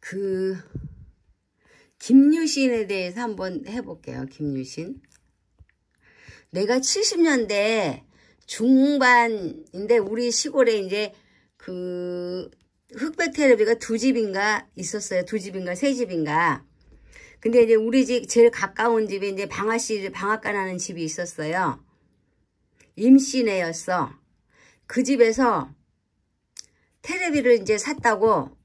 그 김유신에 대해서 한번 해볼게요. 김유신. 내가 70년대 중반인데 우리 시골에 이제 그 흑백 테레비가 두 집인가 있었어요. 두 집인가 세 집인가. 근데 이제 우리 집 제일 가까운 집에 이제 방아씨 방앗간 하는 집이 있었어요. 임신내였어그 집에서 테레비를 이제 샀다고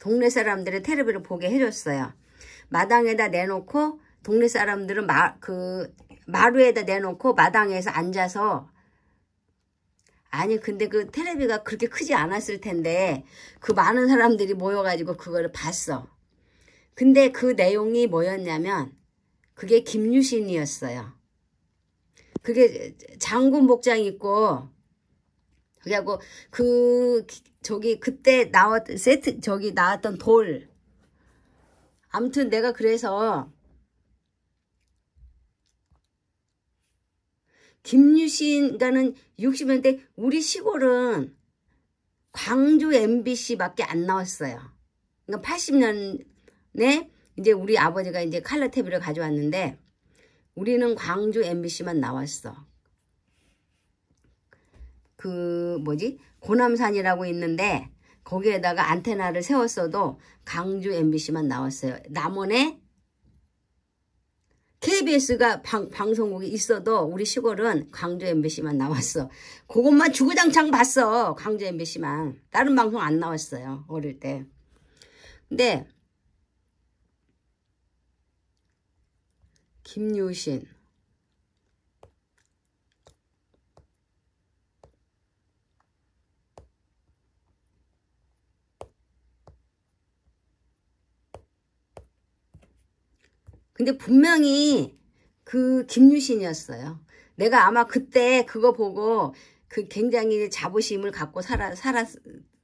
동네 사람들의 테레비를 보게 해줬어요. 마당에다 내놓고 동네 사람들은 마, 그 마루에다 내놓고 마당에서 앉아서 아니 근데 그 테레비가 그렇게 크지 않았을 텐데 그 많은 사람들이 모여가지고 그거를 봤어. 근데 그 내용이 뭐였냐면 그게 김유신이었어요. 그게 장군 복장 입고 그리고 그 저기 그때 나왔 세트 저기 나왔던 돌 암튼 내가 그래서 김유신과는 60년대 우리 시골은 광주 MBC밖에 안 나왔어요. 그러니까 80년에 이제 우리 아버지가 이제 칼라 테비를 가져왔는데 우리는 광주 MBC만 나왔어. 그 뭐지 고남산이라고 있는데 거기에다가 안테나를 세웠어도 강주 MBC만 나왔어요. 남원에 KBS가 방, 방송국이 있어도 우리 시골은 광주 MBC만 나왔어. 그것만 주구장창 봤어. 광주 MBC만. 다른 방송 안 나왔어요. 어릴 때. 근데 김유신 근데 분명히 그 김유신이었어요. 내가 아마 그때 그거 보고 그 굉장히 자부심을 갖고 살아, 살았던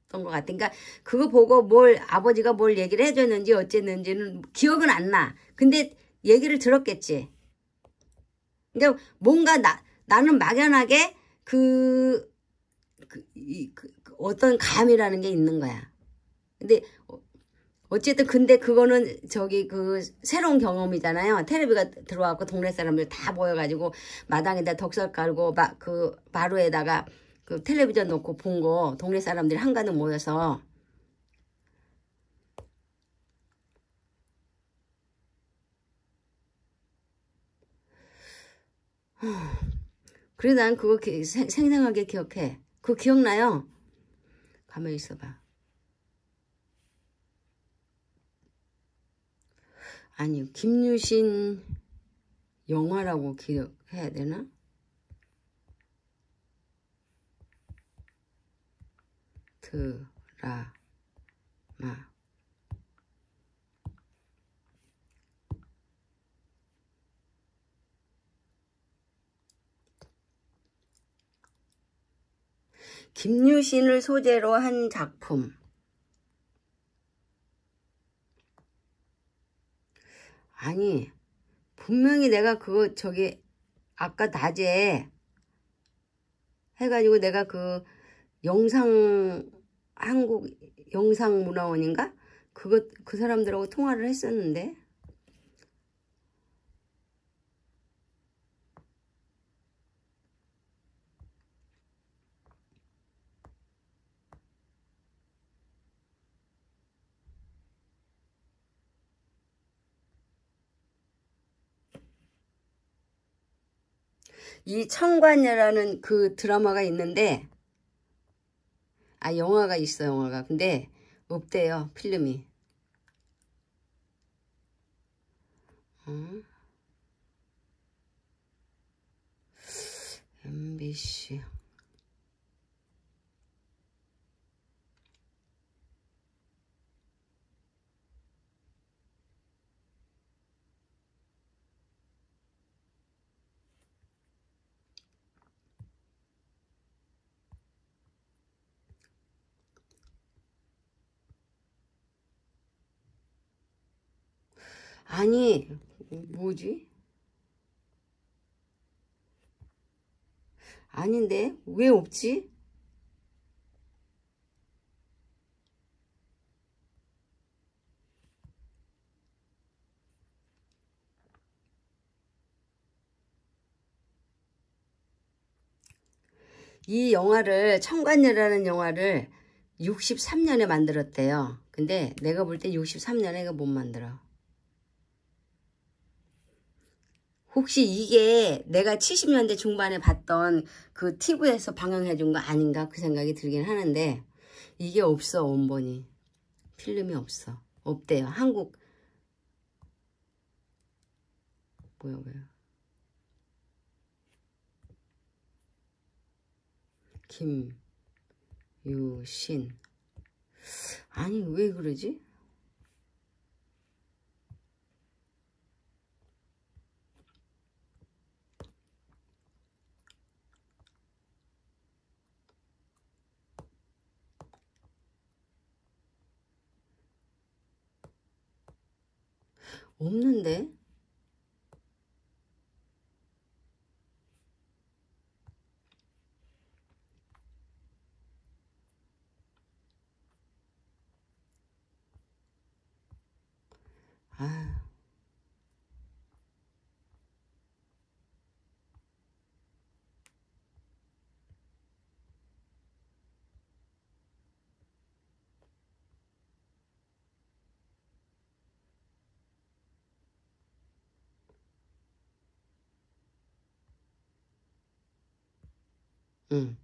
것 같아. 그니까 그거 보고 뭘 아버지가 뭘 얘기를 해줬는지 어쨌는지는 기억은 안 나. 근데 얘기를 들었겠지. 근데 그러니까 뭔가 나, 나는 막연하게 그, 그, 이, 그, 그 어떤 감이라는 게 있는 거야. 근데 어, 어쨌든 근데 그거는 저기 그 새로운 경험이잖아요. 테레비가 들어왔고 동네 사람들 다 모여가지고 마당에다 덕설 깔고 막그 마루에다가 그 텔레비전 놓고 본 거 동네 사람들이 한가득 모여서 그래 난 그거 기, 생, 생생하게 기억해. 그거 기억나요? 가만히 있어봐. 아니 김유신 영화라고 기억해야 되나? 드라마 김유신을 소재로 한 작품 아니 분명히 내가 그거 저기 아까 낮에 해가지고 내가 그 영상 한국 영상문화원인가 그것 그 사람들하고 통화를 했었는데 이 청관녀라는 그 드라마가 있는데 아 영화가 있어 영화가 근데 없대요 필름이 음. 어? MBC 아니 뭐지? 아닌데 왜 없지? 이 영화를 청관녀라는 영화를 63년에 만들었대요. 근데 내가 볼 때 63년에 못 만들어. 혹시 이게 내가 70년대 중반에 봤던 그 TV에서 방영해준 거 아닌가 그 생각이 들긴 하는데 이게 없어 원본이 필름이 없어 없대요 한국 뭐야 뭐야 김유신 아니 왜 그러지? 없는데? 아 음.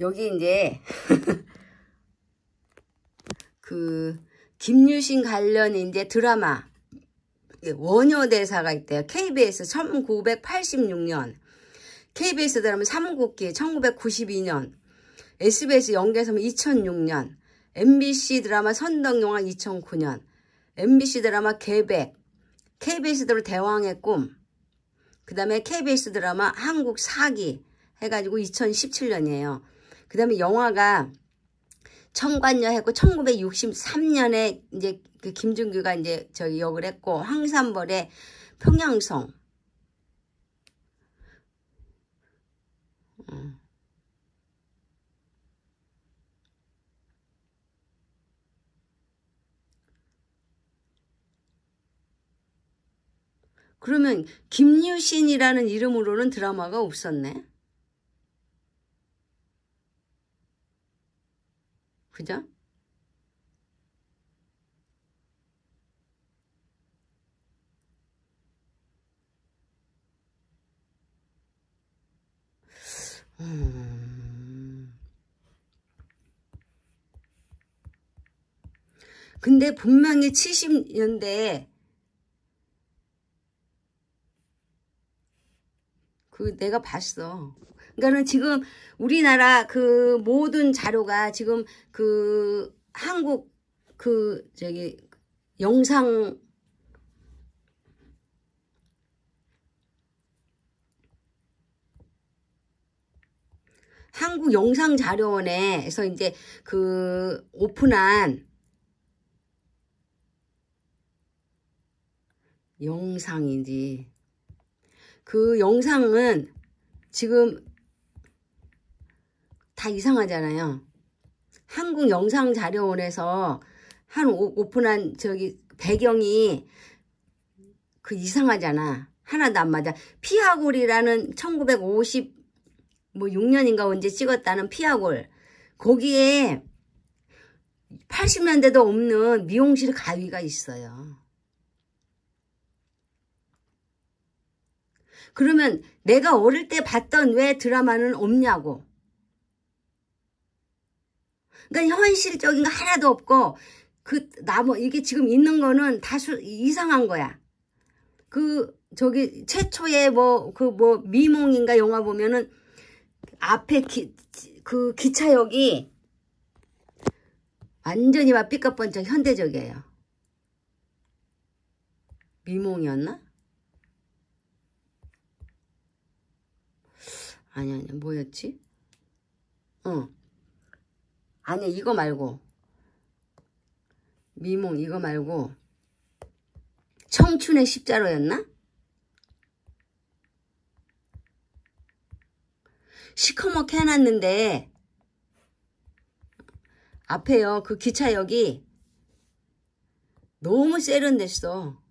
여기 이제 그 김유신 관련 이제 드라마 원효대사가 있대요. KBS 1986년 KBS 드라마 삼국기 1992년 SBS 연계섬 2006년 MBC 드라마 선덕영화 2009년 MBC 드라마 개백 KBS 드라마 대왕의 꿈그 다음에 KBS 드라마 한국 사기 해가지고 2017년이에요. 그 다음에 영화가 청관녀 했고 1963년에 이제 그 김준규가 이제 저기 역을 했고 황산벌의 평양성 음. 그러면 김유신이라는 이름으로는 드라마가 없었네. 그죠? 음. 근데 분명히 7 0년대그 내가 봤어. 그러니까는 지금 우리나라 그 모든 자료가 지금 그 한국 그 저기 영상 한국 영상 자료원에서 이제 그 오픈한 영상인지 그 영상은 지금 다 이상하잖아요. 한국 영상자료원에서 한 오픈한 저기 배경이 그 이상하잖아. 하나도 안 맞아. 피아골이라는 1 9 뭐 5 6년인가 언제 찍었다는 피아골 거기에 80년대도 없는 미용실 가위가 있어요. 그러면 내가 어릴 때 봤던 왜 드라마는 없냐고. 그러니까 현실적인 거 하나도 없고 그나무 이게 지금 있는 거는 다수 이상한 거야. 그 저기 최초의 뭐 그뭐 그 뭐 미몽인가 영화 보면은 앞에 기, 그 기차역이 완전히 막 삐까뻔쩍 현대적이에요. 미몽이었나? 아니 아니 뭐였지? 어 아니 이거 말고 미몽 이거 말고 청춘의 십자로였나? 시커멓게 해놨는데 앞에요 그 기차역이 너무 세련됐어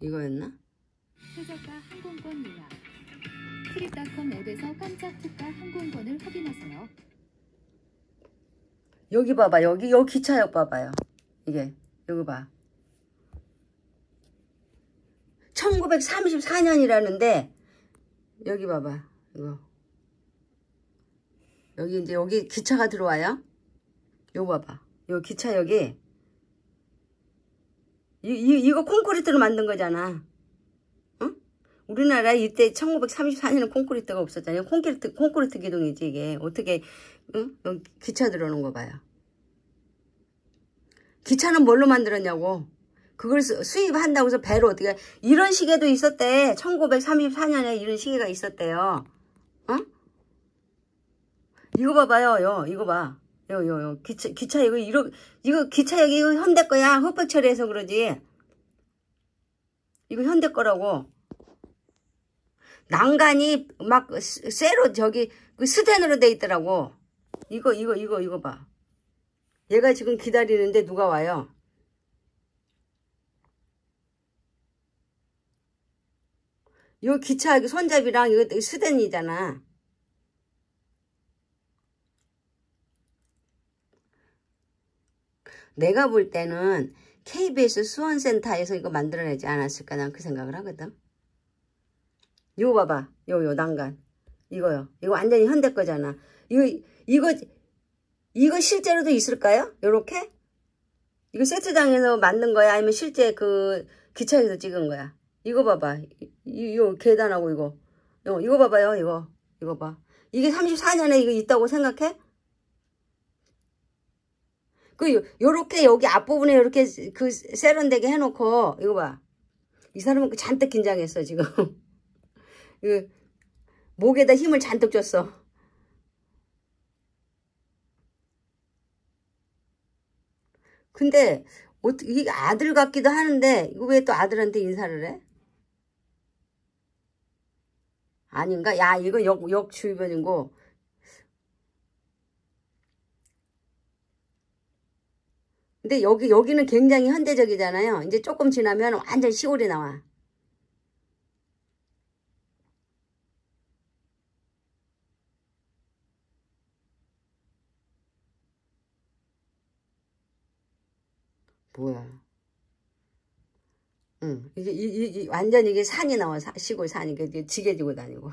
이거였나? 최저가 항공권 예약 트립닷컴 앱에서 깜짝 특가 항공권 여기 봐봐. 여기 여기 기차역 봐봐요. 이게 여기 봐. 1934년이라는데 여기 봐봐. 이거 여기 이제 여기 기차가 들어와요. 여기 봐봐. 여 기차역이 기 이, 이, 이거 콘크리트로 만든 거잖아. 우리나라 이때 1 9 3 4년에 콘크리트가 없었잖아요. 콘크리트, 콘크리트 기둥이지, 이게. 어떻게 응? 여기 기차 들어오는 거 봐요. 기차는 뭘로 만들었냐고. 그걸 수입한다고 해서 배로 어떻게 이런 시계도 있었대. 1934년에 이런 시계가 있었대요. 응? 어? 이거 봐봐요. 요 이거 봐. 요요요 기차 기차 이거 이거 이거 기차 여기 이거 현대 거야. 흑백 처리해서 그러지. 이거 현대 거라고. 난간이 막 쇠로 저기 그 스텐으로 돼 있더라고. 이거 이거 이거 이거 봐. 얘가 지금 기다리는데 누가 와요? 요 기차 손잡이랑 이거 스댄이잖아. 내가 볼 때는 KBS 수원센터에서 이거 만들어내지 않았을까 난 그 생각을 하거든. 요 봐봐. 요 요 난간. 이거요. 이거 완전히 현대 거잖아. 이거 이거 이거 실제로도 있을까요? 요렇게? 이거 세트장에서 만든 거야? 아니면 실제 그 기차에서 찍은 거야? 이거 봐봐. 이, 이 계단하고 이거. 이거, 어, 이거 봐봐요. 이거. 이거 봐. 이게 34년에 이거 있다고 생각해? 그 요, 요렇게 여기 앞부분에 이렇게 그 세련되게 해놓고 이거 봐. 이 사람은 잔뜩 긴장했어 지금. 그 목에다 힘을 잔뜩 줬어. 근데 어떻게 이게 아들 같기도 하는데 이거 왜 또 아들한테 인사를 해? 아닌가? 야 이거 역, 역 주변이고 근데 여기 여기는 굉장히 현대적이잖아요. 이제 조금 지나면 완전 시골이 나와. 뭐야? 응, 이게, 이게, 이 완전 이게 산이 나와, 사, 시골 산이. 이게 지게 지고 다니고.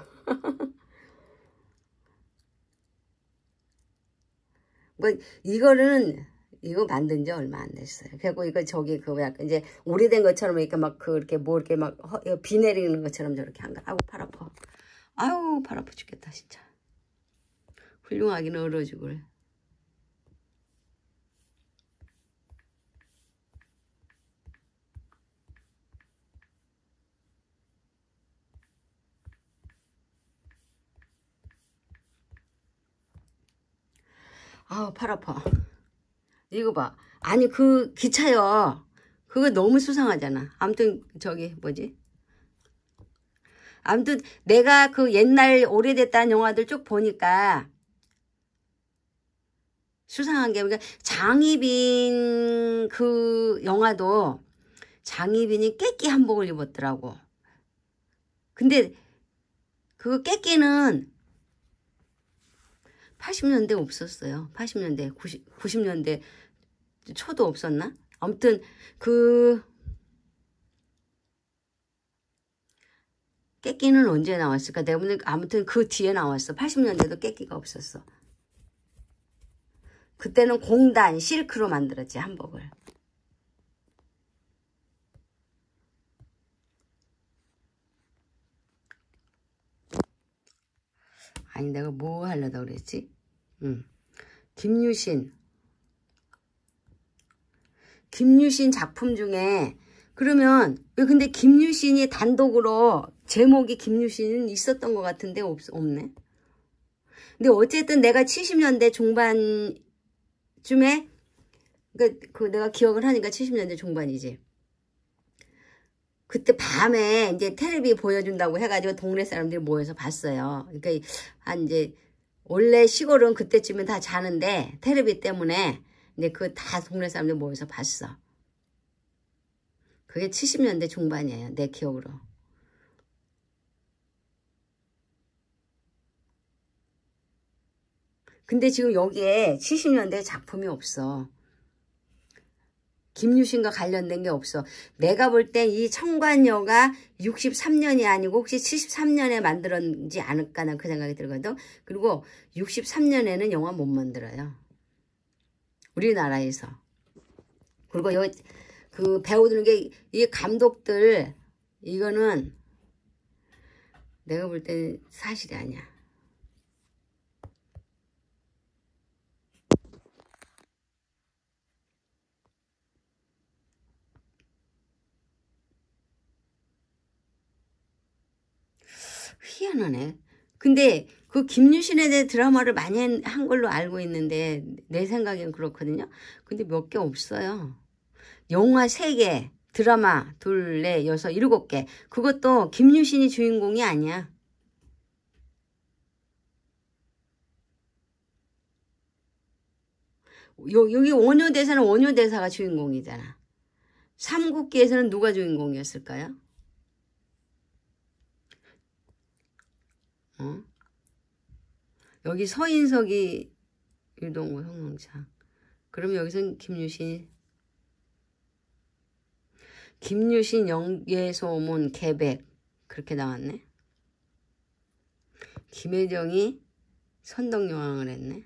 뭐, 이거는, 이거 만든 지 얼마 안 됐어요. 그래고 이거 저기 그 약간 이제 오래된 것처럼 이렇게 막 그렇게 뭐 이렇게 막 비 내리는 것처럼 저렇게 한 거. 아우, 팔 아파. 아우, 팔 아파 죽겠다, 진짜. 훌륭하긴는 어려지고 그래. 아우 팔 아파 이거 봐 아니 그 기차요 그거 너무 수상하잖아 아무튼 저기 뭐지 아무튼 내가 그 옛날 오래됐다는 영화들 쭉 보니까 수상한 게 그러니까 장희빈 그 영화도 장희빈이 깨끼 한복을 입었더라고 근데 그 깨끼는 80년대 없었어요. 80년대, 90, 90년대 초도 없었나? 아무튼 그 깨끼는 언제 나왔을까? 내가 보니 아무튼 그 뒤에 나왔어. 80년대도 깨끼가 없었어. 그때는 공단 실크로 만들었지 한복을. 아니 내가 뭐 하려다 그랬지? 음. 김유신 김유신 작품 중에 그러면 근데 김유신이 단독으로 제목이 김유신은 있었던 것 같은데 없, 없네 근데 어쨌든 내가 70년대 중반쯤에 그그 그러니까 내가 기억을 하니까 70년대 중반이지 그때 밤에 이제 텔레비 보여준다고 해가지고 동네 사람들이 모여서 봤어요. 그러니까 한 이제 원래 시골은 그때쯤엔 다 자는데 테레비 때문에 근데 그다 동네 사람들 모여서 봤어. 그게 70년대 중반이에요. 내 기억으로. 근데 지금 여기에 70년대 작품이 없어. 김유신과 관련된 게 없어. 내가 볼 땐 이 청관여가 63년이 아니고 혹시 73년에 만들었지 는 않을까나 그 생각이 들거든. 그리고 63년에는 영화 못 만들어요. 우리나라에서. 그리고 여기 그 배우들 게이 감독들 이거는 내가 볼 땐 사실이 아니야. 희한하네. 근데 그 김유신에 대해 드라마를 많이 한 걸로 알고 있는데 내 생각엔 그렇거든요. 근데 몇 개 없어요. 영화 3개, 드라마 2, 4, 6, 7개. 그것도 김유신이 주인공이 아니야. 요, 여기 원효대사는 원효대사가 주인공이잖아. 삼국기에서는 누가 주인공이었을까요? 어? 여기 서인석이 유동호 형농장 그럼 여기선 김유신 김유신 영계에서 오몬 개백 그렇게 나왔네 김혜정이 선덕여왕을 했네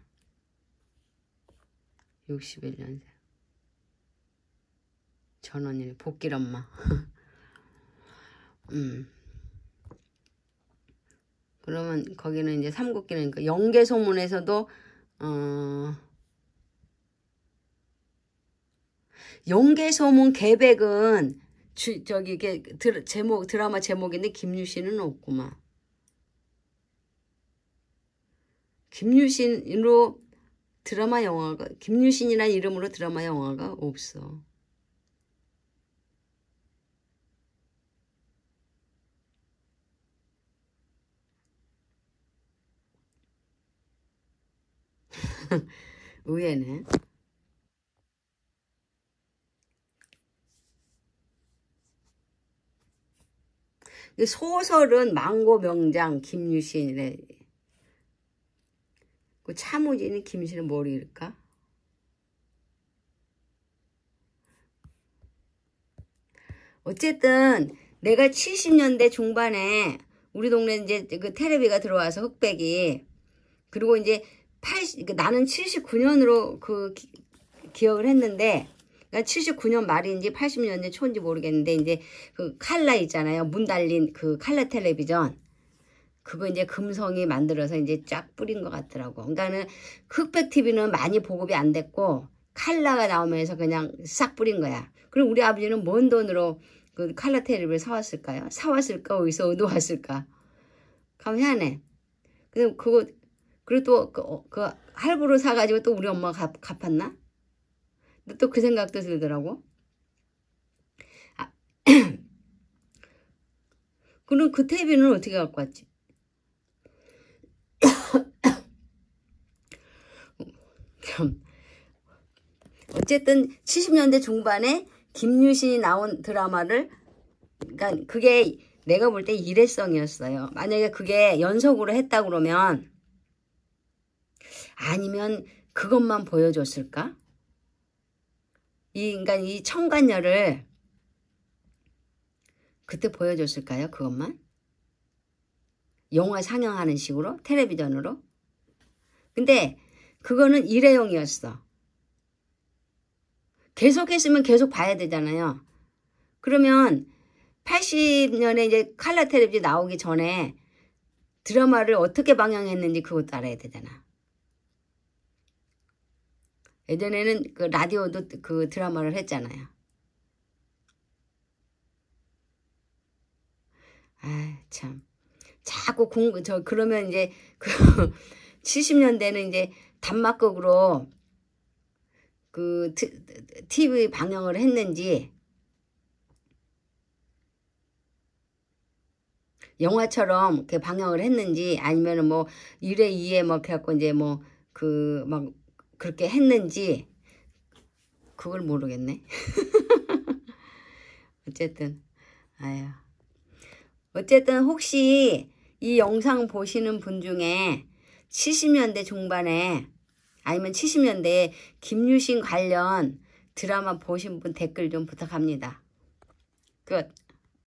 61년생 전원일 복길엄마 음. 그러면 거기는 이제 삼국기는 그러니까 영계소문에서도 어 영계소문 개백은 주, 저기 이게 드, 제목 드라마 제목인데 김유신은 없구만. 김유신으로 드라마 영화가 김유신이라는 이름으로 드라마 영화가 없어. 위에는 소설은 망고 명장 김유신이래. 그 차무지는 김신은 뭘 읽을까? 어쨌든 내가 70년대 중반에 우리 동네 이제 그 테레비가 들어와서 흑백이 그리고 이제 80, 그러니까 나는 79년으로 그 기, 기억을 했는데 그러니까 79년 말인지 80년대 초인지 모르겠는데 이제 그 칼라 있잖아요. 문 달린 그 칼라 텔레비전 그거 이제 금성이 만들어서 이제 쫙 뿌린 것 같더라고. 그러니까는 흑백 TV는 많이 보급이 안 됐고 칼라가 나오면서 그냥 싹 뿌린 거야. 그럼 우리 아버지는 뭔 돈으로 그 칼라 텔레비를 사왔을까요? 사왔을까? 어디서 얻어왔을까? 감사하네근 그거 그리고 또 그, 어, 그 할부로 사가지고 또 우리 엄마가 갚, 았나 또 그 생각도 들더라고. 아, 그럼 그 테이블은 어떻게 갖고 왔지? 그럼 어쨌든 70년대 중반에 김유신이 나온 드라마를 그러니까 그게 내가 볼 때 일회성이었어요. 만약에 그게 연속으로 했다 그러면 아니면 그것만 보여줬을까? 이 인간 이 청관녀를 그때 보여줬을까요? 그것만? 영화 상영하는 식으로? 텔레비전으로? 근데 그거는 일회용이었어. 계속했으면 계속 봐야 되잖아요. 그러면 80년에 이제 칼라 텔레비전 나오기 전에 드라마를 어떻게 방영했는지 그것도 알아야 되잖아. 예전에는 그 라디오도 그 드라마를 했잖아요. 아, 참. 자꾸 공, 저, 그러면 이제, 그, 70년대는 이제 단막극으로 그, TV 방영을 했는지, 영화처럼 이렇게 방영을 했는지, 아니면 뭐, 1회, 2회, 뭐, 이막 해갖고 이제 뭐, 그, 막, 그렇게 했는지 그걸 모르겠네. 어쨌든 아유 어쨌든 혹시 이 영상 보시는 분 중에 70년대 중반에 아니면 70년대 김유신 관련 드라마 보신 분 댓글 좀 부탁합니다. 끝.